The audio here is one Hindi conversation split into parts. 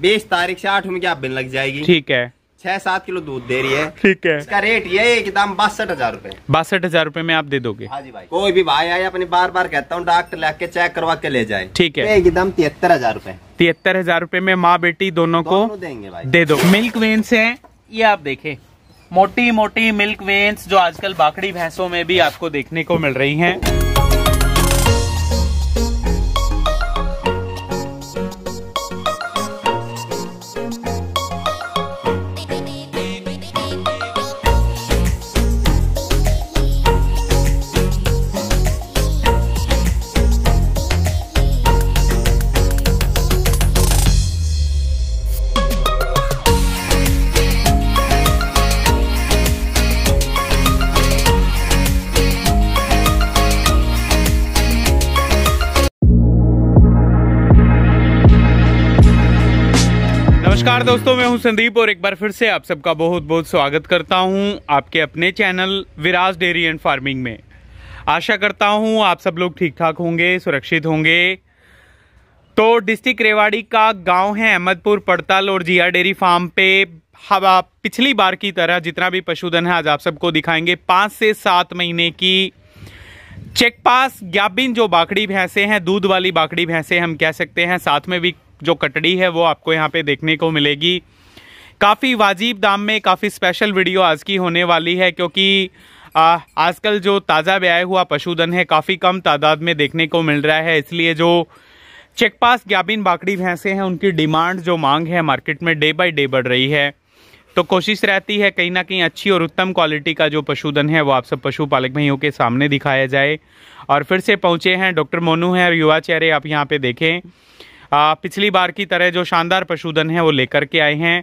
बीस तारीख से आठ में क्या बिन लग जाएगी ठीक है छह सात किलो दूध दे रही है ठीक है इसका रेट ये है कि दाम बासठ हजार रूपए बासठ हजार रूपए में आप दे दोगे हाँ जी भाई कोई भी भाई आए अपने बार बार कहता हूँ डॉक्टर के चेक करवा के ले जाए ठीक है तो एक दाम तिहत्तर हजार रूपए तिहत्तर हजार रूपए में माँ बेटी दोनों, दोनों को देंगे भाई दे दो मिल्क वेन्स है ये आप देखे मोटी मोटी मिल्क वेन्स जो आजकल बाकड़ी भैंसों में भी आपको देखने को मिल रही है दोस्तों मैं हूं संदीप और एक बार फिर से आप सबका बहुत बहुत स्वागत करता हूं आपके अपने channel Viraj dairy and farming में आशा करता हूं आप सब लोग ठीक ठाक होंगे सुरक्षित होंगे तो डिस्ट्रिक्ट रेवाड़ी का गांव है अहमदपुर पड़ताल और जिया डेयरी फार्म पे हवा पिछली बार की तरह जितना भी पशुधन है आज आप सबको दिखाएंगे पाँच से सात महीने की चेक पास ग्याबिन जो बाकड़ी भैंसे हैं दूध वाली बाकड़ी भैंसे हम कह सकते हैं साथ में भी जो कटड़ी है वो आपको यहाँ पे देखने को मिलेगी काफ़ी वाजिब दाम में काफ़ी स्पेशल वीडियो आज की होने वाली है क्योंकि आजकल जो ताज़ा ब्याय हुआ पशुधन है काफ़ी कम तादाद में देखने को मिल रहा है इसलिए जो चेकपास ग्याबिन बाकड़ी भैंसे हैं उनकी डिमांड जो मांग है मार्केट में डे बाई डे बढ़ रही है तो कोशिश रहती है कहीं ना कहीं अच्छी और उत्तम क्वालिटी का जो पशुधन है वो आप सब पशुपालक भाइयों के सामने दिखाया जाए और फिर से पहुँचे हैं डॉक्टर मोनू हैं और युवा चेहरे आप यहाँ पे देखें आ, पिछली बार की तरह जो शानदार पशुधन है वो लेकर के आए हैं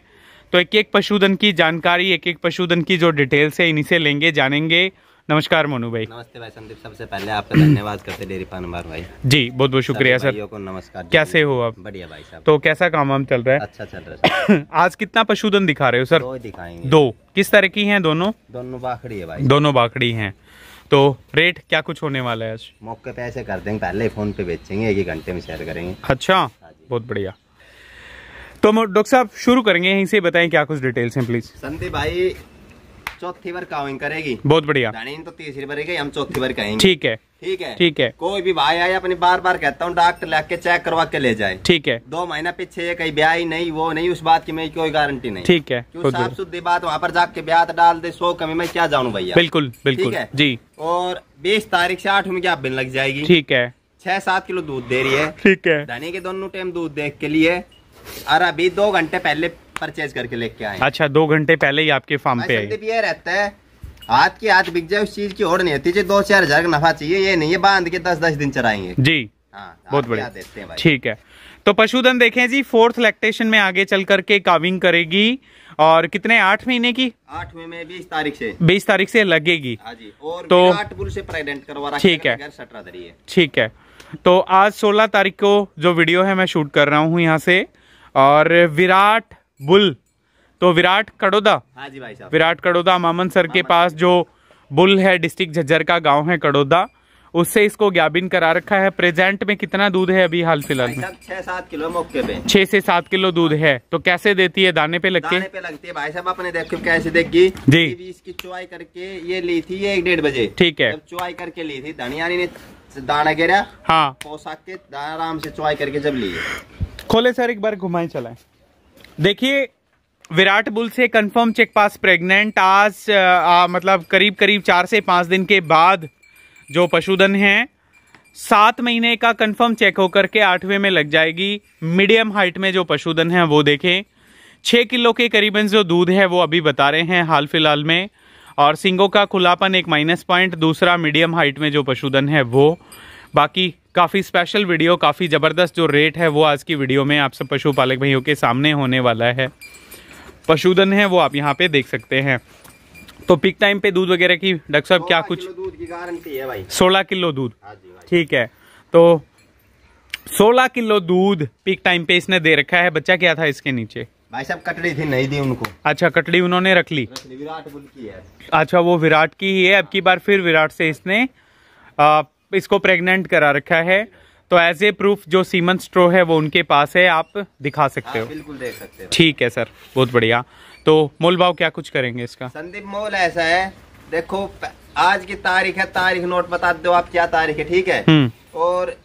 तो एक एक पशुधन की जानकारी एक एक पशुधन की जो डिटेल्स है इन्हीं से लेंगे जानेंगे नमस्कार मोनू भाई नमस्ते भाई संदीप सबसे पहले आपका धन्यवाद करते डेरी पानबार भाई जी बहुत बहुत शुक्रिया सर को नमस्कार कैसे हो आप बढ़िया भाई साहब तो कैसा काम वाम चल रहा है अच्छा चल रहा है आज कितना पशुधन दिखा रहे हो सर दो दिखाएंगे दो किस तरह की हैं दोनों दोनों बाखड़ी है भाई दोनों बाखड़ी है तो रेट क्या कुछ होने वाला है आज मौके पे ऐसे कर देंगे पहले फोन पे बेचेंगे एक ही घंटे में शेयर करेंगे अच्छा बहुत बढ़िया तो डॉक्टर साहब शुरू करेंगे यहीं से बताएं क्या कुछ डिटेल्स हैं प्लीज संदीप भाई चौथी बार काउिंग करेगी बहुत बढ़िया तो तीसरी बार हम चौथी बार कहेंगे ठीक है ठीक है ठीक है कोई भी भाई आए अपने बार बार कहता हूँ डॉक्टर लग के चेक करवा के ले जाए ठीक है दो महीना पीछे कहीं ब्याह ही नहीं वो नहीं उस बात की मेरी कोई गारंटी नहीं ठीक है साफ सुथरी बात वहाँ पर जाके ब्याह डाल दे सो कमी मैं क्या जाऊँ भैया बिल्कुल बिल्कुल जी और बीस तारीख से आठ में क्या बिल लग जाएगी ठीक है छह सात किलो दूध दे रही है ठीक है धनी के दोनों टाइम दूध देख के लिए और अभी दो घंटे पहले परचेज करके लेके आए अच्छा दो घंटे पहले ही आपके फार्म पे ये रहता है हाथ की हाथ बिक जाए उस चीज की और नहीं होती दो चार हजार का नफा चाहिए ये नहीं है बांध के दस दस दिन चराएंगे जी हाँ, बहुत बढ़िया देते हैं ठीक है तो पशुधन देखें जी फोर्थ लैक्टेशन में आगे चल करके काविंग करेगी और कितने आठ महीने की आठ महीने में बीस तारीख से बीस तारीख से लगेगी हाँ और तो ठीक है ठीक है तो आज सोलह तारीख को जो वीडियो है मैं शूट कर रहा हूँ यहाँ से और विराट बुल तो विराट कड़ोदा हाँ जी भाई साहब विराट कड़ोदा मामन सर के पास जो बुल है डिस्ट्रिक्ट झज्जर का गांव है कड़ोदा उससे इसको गाबिन करा रखा है प्रेजेंट में कितना दूध है अभी हाल फिलहाल छह सात किलो मौके पे छह से सात किलो दूध है तो कैसे देती है दाने पे लग के पे लगती है भाई साहब आपने देखो कैसे देखी जी इसकी चुआई करके ये ली थी एक डेढ़ बजे ठीक है चुआई करके ली थी धनियानी ने दाना गिर हाँ पोसा के आराम से चुआई करके जब ली खोले सर एक बार घुमाए चलाए देखिए विराट बुल से कंफर्म चेक पास प्रेग्नेंट आज आ, आ, मतलब करीब करीब चार से पांच दिन के बाद जो पशुधन है सात महीने का कंफर्म चेक होकर के आठवें में लग जाएगी मीडियम हाइट में जो पशुधन है वो देखें छः किलो के करीबन जो दूध है वो अभी बता रहे हैं हाल फिलहाल में और सिंगों का खुलापन एक माइनस पॉइंट दूसरा मीडियम हाइट में जो पशुधन है वो बाकी काफ़ी स्पेशल वीडियो काफ़ी ज़बरदस्त जो रेट है वो आज की वीडियो में आप सब पशुपालक भाइयों के सामने होने वाला है पशुधन है वो आप यहाँ पे देख सकते हैं तो पिक टाइम पे दूध वगैरह की डॉक्टर साहब क्या कुछ दूध की गारंटी है भाई सोलह किलो दूध हाँ ठीक है तो सोलह किलो दूध पिक टाइम पे इसने दे रखा है बच्चा क्या था इसके नीचे भाई साहब कटड़ी थी नहीं दी उनको अच्छा कटड़ी उन्होंने रख ली विराट की है अच्छा वो विराट की ही है अब की बार फिर विराट से इसने आ, इसको प्रेग्नेंट करा रखा है तो एज ए प्रूफ जो सीमन स्ट्रो है वो उनके पास है आप दिखा सकते हाँ, हो बिल्कुल देख सकते हो ठीक है सर बहुत बढ़िया तो मोल भाव क्या कुछ करेंगे इसका संदीप मोल ऐसा है देखो आज की तारीख है तारीख नोट बता दो आप क्या तारीख है ठीक है हम्म। और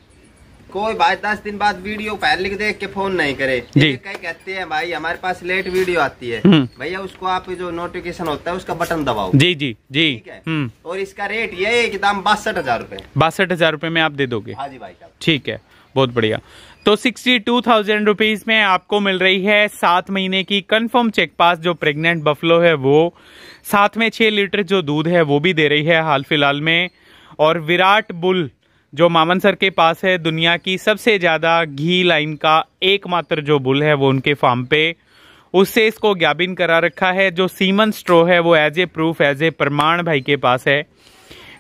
कोई भाई दस दिन बाद वीडियो पहले देख के फोन नहीं करे कई कहते हैं भाई हमारे पास लेट वीडियो आती है हम्म। भैया उसको आप जो नोटिफिकेशन होता है उसका बटन दबाओ जी जी जी ठीक है हम्म। और इसका रेट ये है कि दाम बासठ हजार रूपए बासठ हजार रूपए में आप दे दोगे हाँ जी भाई ठीक है बहुत बढ़िया तो सिक्सटी टू थाउजेंड रुपीज़ में आपको मिल रही है सात महीने की कन्फर्म चेक पास जो प्रेग्नेंट बफलो है वो साथ में छह लीटर जो दूध है वो भी दे रही है हाल फिलहाल में और विराट बुल जो मामन सर के पास है दुनिया की सबसे ज़्यादा घी लाइन का एकमात्र जो बुल है वो उनके फार्म पे उससे इसको ज्ञाबिन करा रखा है जो सीमन स्ट्रो है वो as a proof as a प्रमाण भाई के पास है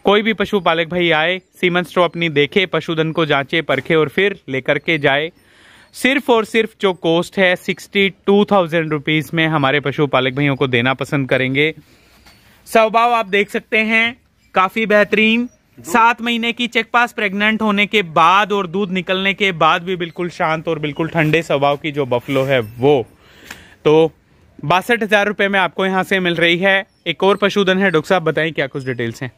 कोई भी पशुपालक भाई आए सीमन स्टो अपनी देखे पशुधन को जांचे परखे और फिर लेकर के जाए सिर्फ और सिर्फ जो कॉस्ट है सिक्सटी टू थाउजेंड रुपीज़ में हमारे पशुपालक भाइयों को देना पसंद करेंगे स्वभाव आप देख सकते हैं काफ़ी बेहतरीन सात महीने की चेक पास प्रेग्नेंट होने के बाद और दूध निकलने के बाद भी बिल्कुल शांत और बिल्कुल ठंडे स्वभाव की जो बफलो है वो तो बासठ हज़ार रुपये में आपको यहाँ से मिल रही है एक और पशुधन है डॉक्टर साहब बताएं क्या कुछ डिटेल्स हैं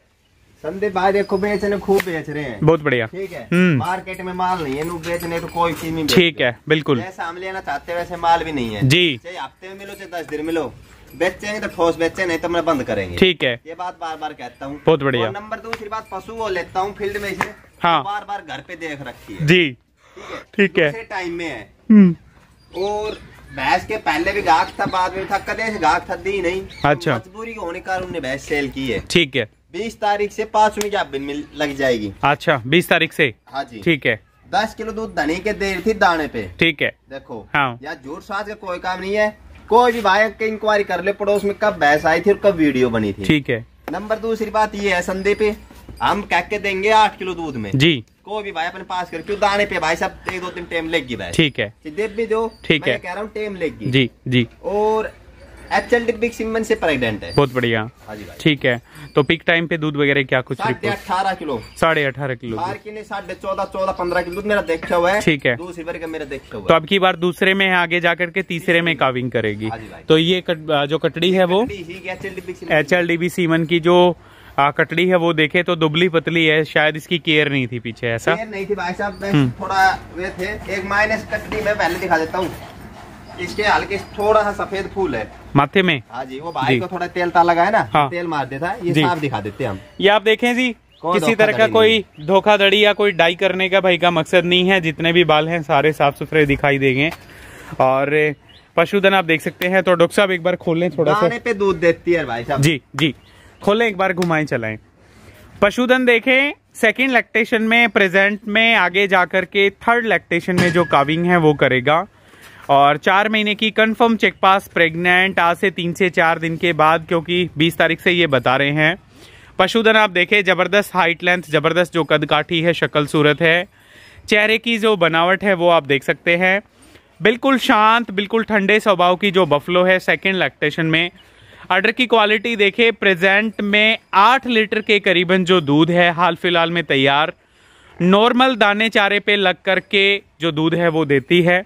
संदीप भाई देखो बेचने खूब बेच रहे हैं बहुत बढ़िया ठीक है हम्म। मार्केट में माल नहीं है बेचने तो कोई चीज नहीं ठीक है बिल्कुल जैसे हम लेना चाहते वैसे माल भी नहीं है जी चाहे हफ्ते में मिलो चाहे दस दिन मिलो बेचेंगे तो ठोस बेचे नहीं तो मैं बंद करेंगे ठीक है ये बात बार बार कहता हूँ बहुत बढ़िया नंबर दूसरी बात पशु वो लेता हूँ फील्ड में से हाँ तो बार बार घर पे देख रखी है जी ठीक है टाइम में है हम्म। और भैंस के पहले भी गाहक था बाद में था कदे गाहक था दी नहीं अच्छा मजबूरी होने कारण भैंस सेल की है ठीक है बीस तारीख से पांचवी गाभिन में लग जाएगी अच्छा बीस तारीख से हाँ जी ठीक है दस किलो दूध धनी के देर थी दाने पे ठीक है देखो हाँ यार जोर साज का कोई काम नहीं है कोई भी भाई की इंक्वायरी कर ले पड़ोस में कब बहस आई थी और कब वीडियो बनी थी ठीक है नंबर दूसरी बात ये है संदीप हम कह के देंगे आठ किलो दूध में जी कोई भी भाई अपने पास कर क्यों दाने पे भाई साहब एक दो तीन टेम लेगी भाई ठीक है देख भी दो ठीक है कह रहा हूँ टेम लेगी जी जी और एप्चल सिमन से है बहुत बढ़िया हाँ ठीक है तो पिक टाइम पे दूध वगैरह क्या कुछ अठारह किलो साढ़े अठारह किलो साढ़े चौदह चौदह पंद्रह किलो दूध मेरा देखा हुआ है ठीक है का मेरा देखा हुआ तो अब की बार दूसरे में आगे जाकर के तीसरे में काविंग करेगी हाँ तो ये जो कटड़ी है वो H L D B semen की जो आ, कटड़ी है वो देखे तो दुबली पतली है शायद इसकी केयर नहीं थी पीछे ऐसा केयर नहीं थी भाई साहब हम्म। थोड़ा वे थे एक माइनस कटड़ी मैं पहले दिखा देता हूँ इसके हल्के थोड़ा सा सफेद फूल है माथे में हाँ जी वो भाई को थोड़ा तेल ताला लगा है ना हाँ। तेल मार देता है ये साफ दिखा देते हैं हम ये आप देखें जी किसी तरह का कोई धोखाधड़ी या कोई डाई करने का भाई का मकसद नहीं है जितने भी बाल हैं सारे साफ सुथरे दिखाई देंगे और पशुधन आप देख सकते हैं तो डॉक्टर साहब एक बार लें थोड़ा सा पे दूध देती है भाई साहब जी जी खोलें एक बार घुमाएं चलाएं पशुधन देखें सेकेंड लैक्टेशन में प्रेजेंट में आगे जाकर के थर्ड लैक्टेशन में जो काविंग है वो करेगा और चार महीने की कंफर्म चेक पास प्रेग्नेंट आज से तीन से चार दिन के बाद क्योंकि बीस तारीख से ये बता रहे हैं पशुधन आप देखें ज़बरदस्त हाइट लेंथ ज़बरदस्त जो कद काठी है शक्ल सूरत है चेहरे की जो बनावट है वो आप देख सकते हैं बिल्कुल शांत बिल्कुल ठंडे स्वभाव की जो बफलो है सेकेंड लैक्टेशन में अर्डर की क्वालिटी देखें प्रेजेंट में आठ लीटर के करीबन जो दूध है हाल फिलहाल में तैयार नॉर्मल दाने चारे पे लग करके जो दूध है वो देती है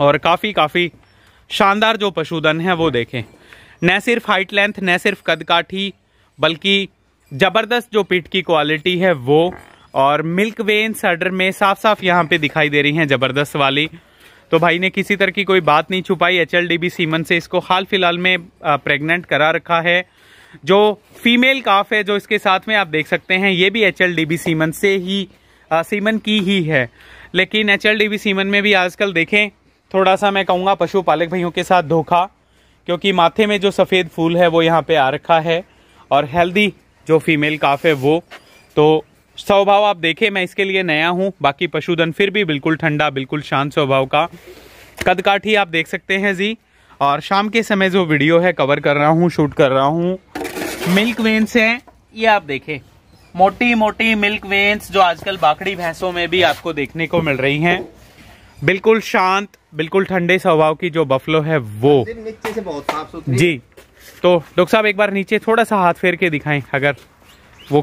और काफ़ी काफ़ी शानदार जो पशुधन है वो देखें न सिर्फ हाइट लेंथ न सिर्फ कद काठी बल्कि ज़बरदस्त जो पीठ की क्वालिटी है वो और मिल्क वेन सर्डर में साफ साफ यहाँ पे दिखाई दे रही हैं ज़बरदस्त वाली तो भाई ने किसी तरह की कोई बात नहीं छुपाई H L D B semen से इसको हाल फिलहाल में प्रेग्नेंट करा रखा है जो फीमेल काफ है जो इसके साथ में आप देख सकते हैं ये भी H L D B semen से ही आ, सीमन की ही है लेकिन H L D B semen में भी आजकल देखें थोड़ा सा मैं कहूँगा पशुपालक भाइयों के साथ धोखा क्योंकि माथे में जो सफ़ेद फूल है वो यहाँ पे आ रखा है और हेल्दी जो फीमेल काफ है वो तो स्वभाव आप देखें मैं इसके लिए नया हूँ बाकी पशुधन फिर भी बिल्कुल ठंडा बिल्कुल शांत स्वभाव का कद आप देख सकते हैं जी और शाम के समय जो वीडियो है कवर कर रहा हूँ शूट कर रहा हूँ मिल्क वेंस हैं ये आप देखें मोटी मोटी मिल्क वेंस जो आजकल बाकड़ी भैंसों में भी आपको देखने को मिल रही हैं बिल्कुल शांत बिल्कुल ठंडे स्वभाव की जो बफलो है वो नीचे से बहुत साफ जी तो डॉक्टर साहब एक बार नीचे थोड़ा सा हाथ फेर के दिखाएं अगर वो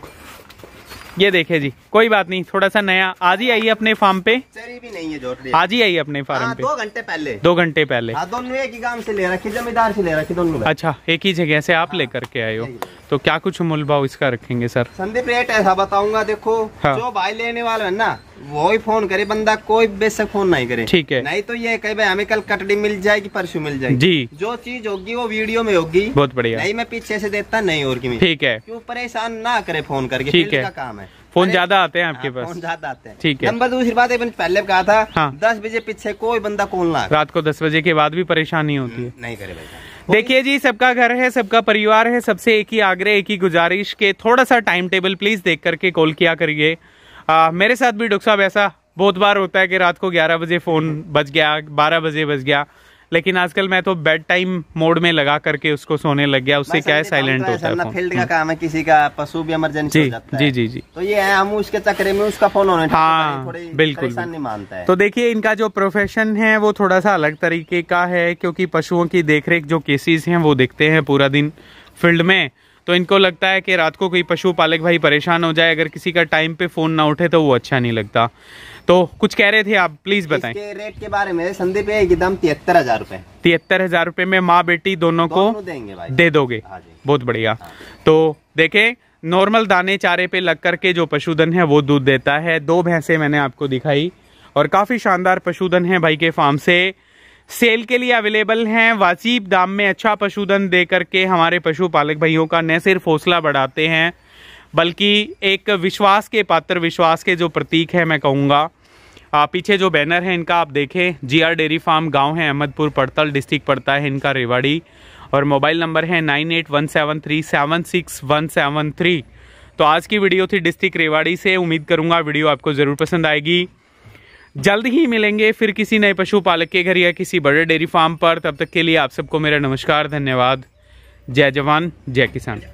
ये देखे जी कोई बात नहीं थोड़ा सा नया आज ही आई अपने फार्म पे भी नहीं है आज ही आई अपने फार्म हाँ, पे दो घंटे पहले दो घंटे पहले हाँ, दोनों एक ही से ले जमींदार से ले रखी दोनों अच्छा एक ही जगह से आप हाँ, लेकर के आयो तो क्या कुछ मूल भाव इसका रखेंगे सर संदीप रेट ऐसा बताऊंगा देखो हाँ। जो भाई लेने वाले है ना वो ही फोन करे बंदा कोई बेसक फोन नहीं करे ठीक है नहीं तो ये कहे भाई हमें कल कटड़ी मिल जाएगी परसों मिल जाएगी जी जो चीज होगी वो वीडियो में होगी बहुत बढ़िया नहीं मैं पीछे से देता नहीं और की ठीक है क्यों परेशान ना करे फोन करके ठीक है काम है फोन ज्यादा आते हैं आपके हाँ, पास फोन ज्यादा आते हैं ठीक है नंबर दूसरी बात मैंने पहले कहा था हाँ। दस बजे पीछे कोई बंदा कौन ला रात को दस बजे के बाद भी परेशानी होती है हम्म, नहीं करे भाई देखिए जी सबका घर है सबका परिवार है सबसे एक ही आग्रह एक ही गुजारिश के थोड़ा सा टाइम टेबल प्लीज देख करके कॉल किया करिए मेरे साथ भी डॉक्टर साहब ऐसा बहुत बार होता है कि रात को 11 बजे फ़ोन बज गया 12 बजे बज गया लेकिन आजकल मैं तो बेड टाइम मोड में लगा करके उसको सोने लग गया उससे क्या है साइलेंट तो होता है फील्ड का हम्म। काम है किसी का पशु भी इमरजेंसी जी जी जी जी तो ये है हम उसके चक्रे में उसका फोन होने हाँ बिल्कुल नहीं मानता है तो देखिए इनका जो प्रोफेशन है वो थोड़ा सा अलग तरीके का है क्योंकि पशुओं की देखरेख जो केसेस हैं वो देखते हैं पूरा दिन फील्ड में तो इनको लगता है कि रात को कोई पशु पालक भाई परेशान हो जाए अगर किसी का टाइम पे फ़ोन ना उठे तो वो अच्छा नहीं लगता तो कुछ कह रहे थे आप प्लीज बताए इसके रेट के बारे में संदीप एकदम तिहत्तर हजार रूपए तिहत्तर हजार रूपए में माँ बेटी दोनों, दोनों को देंगे भाई। दे दोगे हाँ बहुत बढ़िया हाँ तो देखे नॉर्मल दाने चारे पे लग करके जो पशुधन है वो दूध देता है दो भैंसे मैंने आपको दिखाई और काफ़ी शानदार पशुधन है भाई के फार्म से सेल के लिए अवेलेबल हैं वाजिब दाम में अच्छा पशुधन दे करके हमारे पशुपालक भाइयों का न सिर्फ हौसला बढ़ाते हैं बल्कि एक विश्वास के पात्र विश्वास के जो प्रतीक है मैं कहूँगा पीछे जो बैनर है इनका आप देखें जी आर डेयरी फार्म गांव है अहमदपुर पड़तल डिस्ट्रिक्ट पड़ता है इनका रेवाड़ी और मोबाइल नंबर है nine eight one seven three seven six one seven three तो आज की वीडियो थी डिस्ट्रिक्ट रेवाड़ी से उम्मीद करूंगा वीडियो आपको ज़रूर पसंद आएगी जल्द ही मिलेंगे फिर किसी नए पशुपालक के घर या किसी बड़े डेयरी फार्म पर तब तक के लिए आप सबको मेरा नमस्कार धन्यवाद जय जवान जय किसान